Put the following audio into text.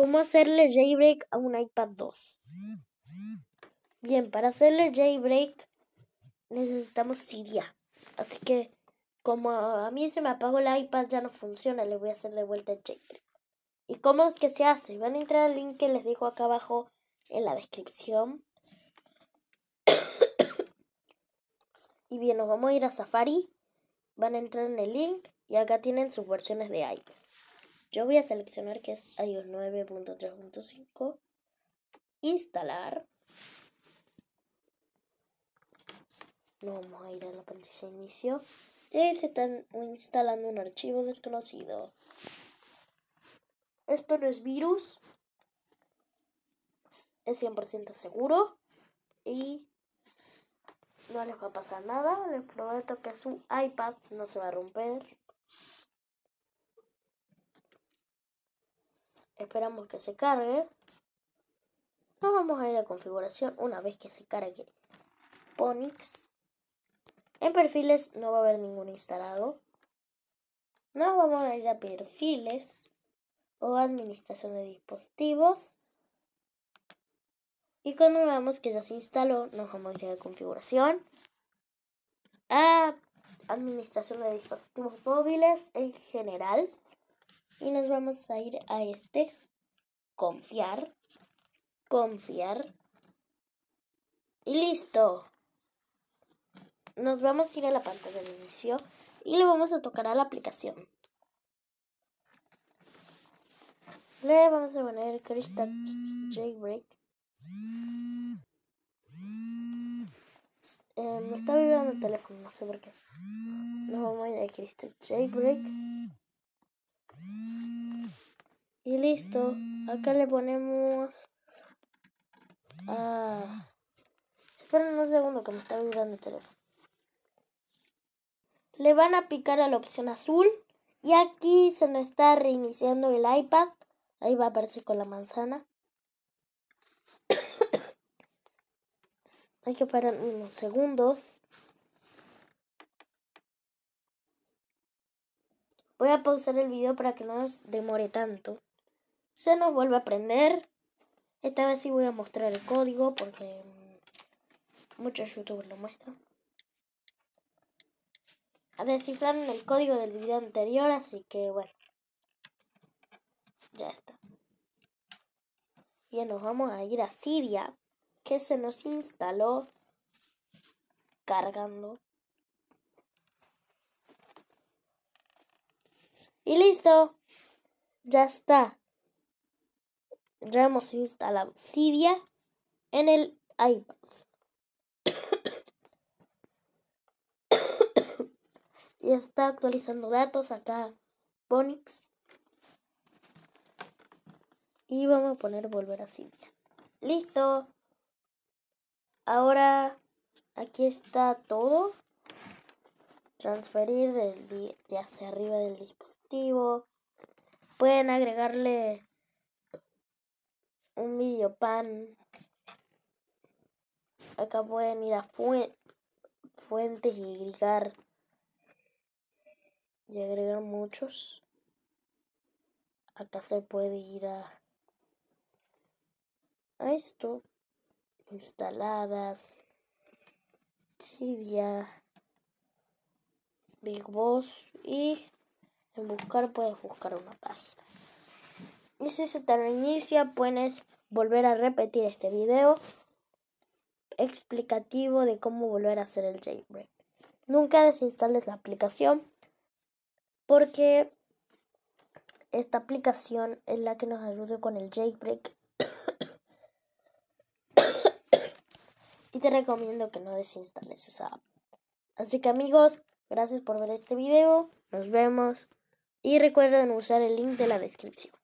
¿Cómo hacerle jailbreak a un iPad 2? Bien, para hacerle jailbreak necesitamos Cydia. Así que como a mí se me apagó el iPad ya no funciona, le voy a hacer de vuelta el jailbreak. ¿Y cómo es que se hace? Van a entrar al link que les dejo acá abajo en la descripción. y bien, nos vamos a ir a Safari. Van a entrar en el link y acá tienen sus versiones de iOS. Yo voy a seleccionar que es iOS 9.3.5. Instalar. No vamos a ir a la pantalla de inicio. ahí se están instalando un archivo desconocido. Esto no es virus. Es 100% seguro. Y no les va a pasar nada. Les prometo que su iPad no se va a romper. Esperamos que se cargue. Nos vamos a ir a configuración una vez que se cargue Ponix. En perfiles no va a haber ningún instalado. Nos vamos a ir a perfiles o administración de dispositivos. Y cuando veamos que ya se instaló, nos vamos a ir a configuración. A administración de dispositivos móviles en general. Y nos vamos a ir a este. Confiar. Confiar. Y listo. Nos vamos a ir a la pantalla de inicio y le vamos a tocar a la aplicación. Le vamos a poner Crystal Jailbreak. Em, me está vibrando el teléfono, no sé por qué. Nos vamos a ir a Crystal Jailbreak. Y listo. Acá le ponemos... Ah, esperen un segundo que me está vibrando el teléfono. Le van a picar a la opción azul. Y aquí se nos está reiniciando el iPad. Ahí va a aparecer con la manzana. Hay que parar unos segundos. Voy a pausar el video para que no nos demore tanto se nos vuelve a prender. Esta vez sí voy a mostrar el código porque muchos youtubers lo muestran. Descifraron el código del video anterior, así que bueno. Ya está. Ya nos vamos a ir a Siria, que se nos instaló cargando. Y listo. Ya está ya hemos instalado Cydia en el iPad. y está actualizando datos acá Bonix. Y vamos a poner volver a Cydia. Listo. Ahora aquí está todo. Transferir de hacia arriba del dispositivo. Pueden agregarle un video pan. Acá pueden ir a fuentes y agregar. Y agregar muchos. Acá se puede ir a, a esto. Instaladas. Chidia. Big Boss. Y en buscar puedes buscar una página y si se te reinicia puedes volver a repetir este video explicativo de cómo volver a hacer el jailbreak. Nunca desinstales la aplicación porque esta aplicación es la que nos ayudó con el jailbreak y te recomiendo que no desinstales esa app. Así que amigos, gracias por ver este video, nos vemos y recuerden usar el link de la descripción.